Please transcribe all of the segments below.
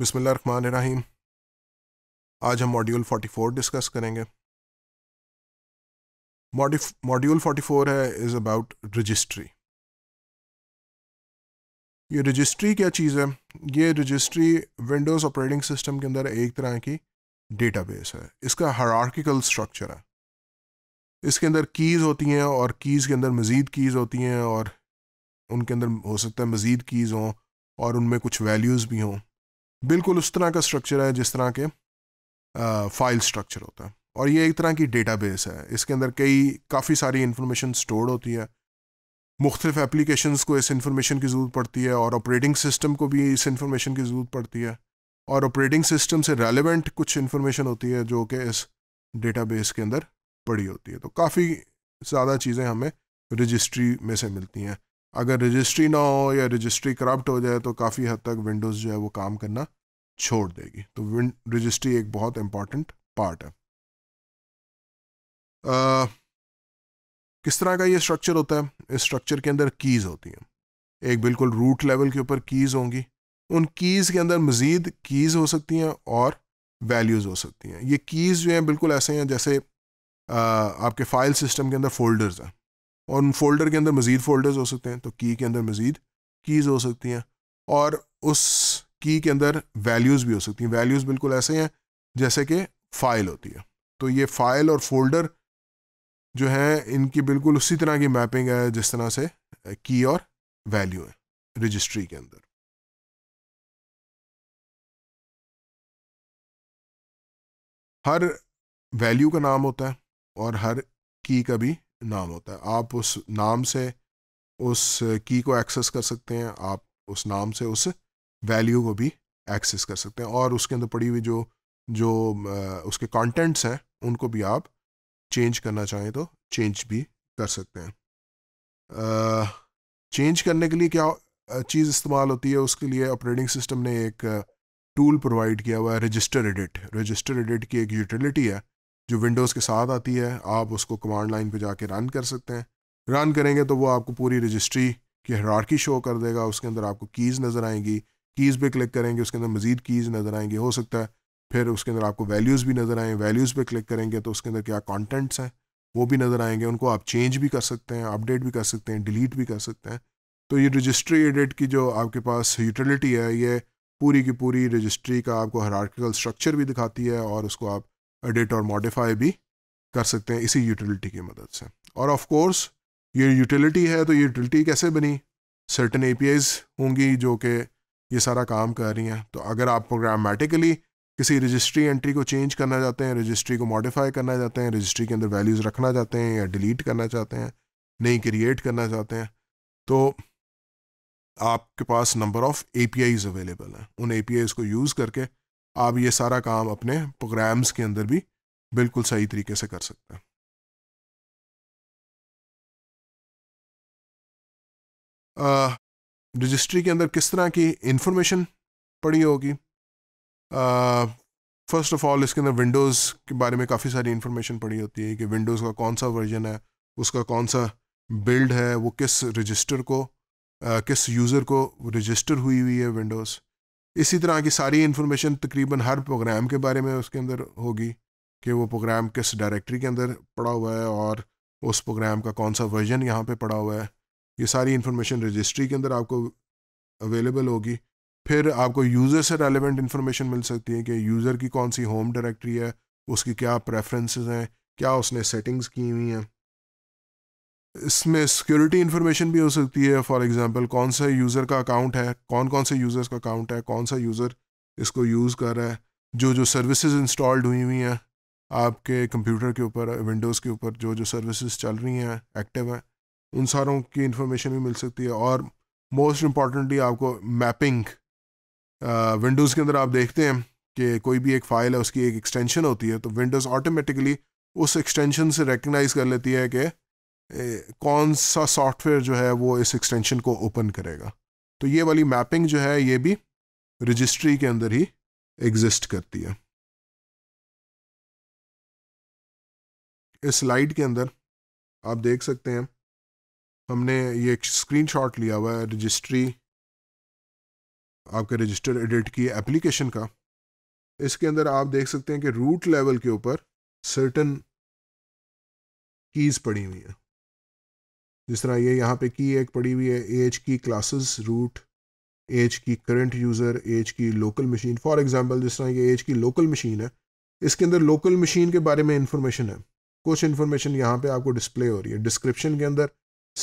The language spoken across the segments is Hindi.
बिसमान रहीम आज हम मॉड्यूल 44 डिस्कस करेंगे मॉड्यूल 44 है इज़ अबाउट रजिस्ट्री ये रजिस्ट्री क्या चीज़ है ये रजिस्ट्री विंडोज़ ऑपरेटिंग सिस्टम के अंदर एक तरह की डेटाबेस है इसका हरार्किकल स्ट्रक्चर है इसके अंदर कीज़ होती हैं और कीज़ के अंदर मज़ीद कीज़ होती हैं और उनके अंदर हो सकता है मज़ीद कीज़ हों और उनमें कुछ वैल्यूज़ भी हों बिल्कुल उस तरह का स्ट्रक्चर है जिस तरह के फाइल स्ट्रक्चर होता है और ये एक तरह की डेटाबेस है इसके अंदर कई काफ़ी सारी इंफॉर्मेशन स्टोर होती है मुख्तफ एप्लीकेशन को इस इंफॉर्मेशन की ज़रूरत पड़ती है और ऑपरेटिंग सिस्टम को भी इस इंफॉर्मेशन की ज़रूरत पड़ती है और ऑपरेटिंग सिस्टम से रेलिवेंट कुछ इन्फॉर्मेशन होती है जो कि इस डेटाबेस के अंदर पड़ी होती है तो काफ़ी ज़्यादा चीज़ें हमें रजिस्ट्री में से मिलती हैं अगर रजिस्ट्री ना हो या रजिस्ट्री करप्ट हो जाए तो काफ़ी हद तक विंडोज़ जो है वो काम करना छोड़ देगी तो रजिस्ट्री एक बहुत इम्पॉर्टेंट पार्ट है आ, किस तरह का ये स्ट्रक्चर होता है इस स्ट्रक्चर के अंदर कीज़ होती हैं एक बिल्कुल रूट लेवल के ऊपर कीज़ होंगी उन कीज़ के अंदर मज़ीद कीज़ हो सकती हैं और वैल्यूज़ हो सकती हैं ये कीज़ जो हैं बिल्कुल ऐसे हैं जैसे आ, आपके फाइल सिस्टम के अंदर फोल्डर्स हैं और उन फोल्डर के अंदर मज़ीद फोल्डर्स हो सकते हैं तो की के अंदर मज़ीद कीज़ हो सकती हैं और उस की के अंदर वैल्यूज़ भी हो सकती हैं वैल्यूज़ बिल्कुल ऐसे हैं जैसे कि फ़ाइल होती है तो ये फ़ाइल और फोल्डर जो हैं इनकी बिल्कुल उसी तरह की मैपिंग है जिस तरह से की और वैल्यू है रजिस्ट्री के अंदर हर वैल्यू का नाम होता है और हर की का भी नाम होता है आप उस नाम से उस की को एक्सेस कर सकते हैं आप उस नाम से उस वैल्यू को भी एक्सेस कर सकते हैं और उसके अंदर पड़ी हुई जो जो उसके कंटेंट्स हैं उनको भी आप चेंज करना चाहें तो चेंज भी कर सकते हैं चेंज करने के लिए क्या चीज़ इस्तेमाल होती है उसके लिए ऑपरेटिंग सिस्टम ने एक टूल प्रोवाइड किया हुआ है रजिस्टर एडिट रजिस्टर एडिट की एक यूटिलिटी है जो विंडोज़ के साथ आती है आप उसको कमांड लाइन पे जाके रन कर सकते हैं रन करेंगे तो वो आपको पूरी रजिस्ट्री की हरारकी शो कर देगा उसके अंदर आपको कीज़ नज़र आएंगी कीज़ पे क्लिक करेंगे उसके अंदर मज़ीद कीज़ नज़र आएंगे हो सकता है फिर उसके अंदर आपको वैल्यूज़ भी नज़र आएँ वैल्यूज़ पर क्लिक करेंगे तो उसके अंदर क्या कॉन्टेंट्स हैं वो भी नज़र आएंगे उनको आप चेंज भी कर सकते हैं अपडेट भी कर सकते हैं डिलीट भी कर सकते हैं तो ये रजिस्ट्री एडिट की जो आपके पास यूटिलिटी है ये पूरी की पूरी रजिस्ट्री का आपको हरारकल स्ट्रक्चर भी दिखाती है और उसको आप एडिट और मॉडिफाई भी कर सकते हैं इसी यूटिलिटी की मदद से और ऑफ कोर्स ये यूटिलिटी है तो ये यूटिलिटी कैसे बनी सर्टन ए होंगी जो कि ये सारा काम कर रही हैं तो अगर आप प्रोग्रामेटिकली किसी रजिस्ट्री एंट्री को चेंज करना चाहते हैं रजिस्ट्री को मॉडिफाई करना चाहते हैं रजिस्ट्री के अंदर वैल्यूज़ रखना चाहते हैं या डिलीट करना चाहते हैं नई क्रिएट करना चाहते हैं तो आपके पास नंबर ऑफ़ ए अवेलेबल हैं उन ए को यूज़ करके आप ये सारा काम अपने प्रोग्राम्स के अंदर भी बिल्कुल सही तरीके से कर सकते हैं रजिस्ट्री के अंदर किस तरह की इंफॉर्मेशन पड़ी होगी फर्स्ट ऑफ ऑल इसके अंदर विंडोज़ के बारे में काफ़ी सारी इन्फॉर्मेशन पड़ी होती है कि विंडोज़ का कौन सा वर्जन है उसका कौन सा बिल्ड है वो किस रजिस्टर को आ, किस यूज़र को रजिस्टर हुई हुई है विंडोज़ इसी तरह की सारी इन्फॉर्मेशन तकरीबन हर प्रोग्राम के बारे में उसके अंदर होगी कि वो प्रोग्राम किस डायरेक्टरी के अंदर पड़ा हुआ है और उस प्रोग्राम का कौन सा वर्जन यहाँ पे पड़ा हुआ है ये सारी इन्फॉर्मेशन रजिस्ट्री के अंदर आपको अवेलेबल होगी फिर आपको यूज़र से रेलिवेंट इन्फॉर्मेशन मिल सकती है कि यूज़र की कौन सी होम डायरेक्टरी है उसकी क्या प्रेफरेंसेस हैं क्या उसने सेटिंग्स की हुई हैं इसमें सिक्योरिटी इन्फॉर्मेशन भी हो सकती है फॉर एग्जांपल कौन सा यूज़र का अकाउंट है कौन कौन से यूज़र्स का अकाउंट है कौन सा यूज़र इसको यूज़ कर रहा है जो जो सर्विसेज इंस्टॉल्ड हुई हुई हैं आपके कंप्यूटर के ऊपर विंडोज़ के ऊपर जो जो सर्विसेज चल रही हैं एक्टिव हैं उन सारों की इन्फॉर्मेशन भी मिल सकती है और मोस्ट इम्पॉर्टेंटली आपको मैपिंग विंडोज़ के अंदर आप देखते हैं कि कोई भी एक फ़ाइल है उसकी एक एक्सटेंशन होती है तो विंडोज़ ऑटोमेटिकली उस एक्सटेंशन से रिकगनाइज़ कर लेती है कि कौन सा सॉफ्टवेयर जो है वो इस एक्सटेंशन को ओपन करेगा तो ये वाली मैपिंग जो है ये भी रजिस्ट्री के अंदर ही एग्जिस्ट करती है इस स्लाइड के अंदर आप देख सकते हैं हमने ये एक स्क्रीनशॉट लिया हुआ है रजिस्ट्री आपके रजिस्टर एडिट की एप्लीकेशन का इसके अंदर आप देख सकते हैं कि रूट लेवल के ऊपर सर्टन कीज़ पड़ी हुई हैं जिस तरह ये यहाँ पे की एक पड़ी हुई है H key classes root H key current user H key local machine for example जिस तरह ये एज की लोकल मशीन है इसके अंदर लोकल मशीन के बारे में इंफॉर्मेशन है कुछ इन्फॉर्मेशन यहाँ पे आपको डिस्प्ले हो रही है डिस्क्रिप्शन के अंदर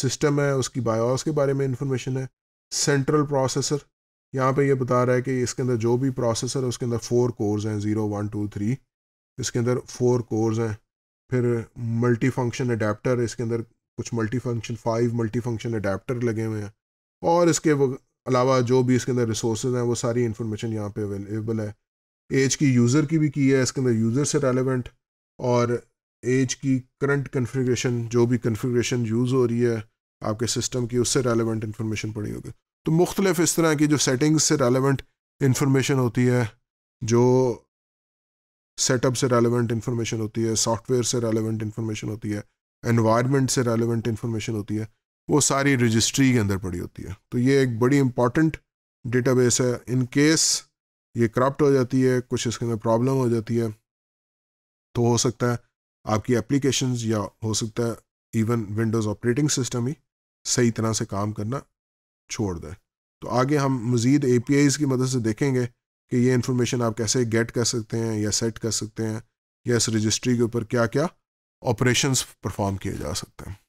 सिस्टम है उसकी बायोस के बारे में इंफॉर्मेशन है सेंट्रल प्रोसेसर यहाँ पर यह बता रहा है कि इसके अंदर जो भी प्रोसेसर है उसके अंदर फोर कोर्स हैं ज़ीरो वन टू थ्री इसके अंदर फोर कोर्स हैं फिर मल्टी फंक्शन अडेप्टर इसके अंदर कुछ multi function five multi function adapter लगे हुए हैं और इसके अलावा जो भी इसके अंदर रिसोर्स हैं वो सारी इन्फॉर्मेशन यहाँ पे अवेलेबल है एज की यूज़र की भी की है इसके अंदर यूज़र से रेलिवेंट और एज की करंट कन्फिग्रेशन जो भी कन्फिग्रेशन यूज़ हो रही है आपके सिस्टम की उससे रेलिवेंट इन्फॉर्मेशन पड़ी होगी तो मुख्तलिफ इस तरह की जो सेटिंग्स से रेलिवेंट इन्फॉर्मेशन होती है जो सेटअप से रेलिवेंट इन्फॉर्मेशन होती है सॉफ्टवेयर से रेलिवेंट इन्फॉर्मेशन होती है एनवायरनमेंट से रेलिवेंट इन्फॉर्मेशन होती है वो सारी रजिस्ट्री के अंदर पड़ी होती है तो ये एक बड़ी इंपॉर्टेंट डेटाबेस है इन केस ये करप्ट हो जाती है कुछ इसके अंदर प्रॉब्लम हो जाती है तो हो सकता है आपकी एप्लीकेशन या हो सकता है इवन विंडोज़ ऑपरेटिंग सिस्टम ही सही तरह से काम करना छोड़ दें तो आगे हम मज़ीद ए की मदद से देखेंगे कि ये इन्फॉर्मेशन आप कैसे गेट कर सकते हैं या सेट कर सकते हैं या इस रजिस्ट्री के ऊपर क्या क्या ऑपरेशंस परफॉर्म किए जा सकते हैं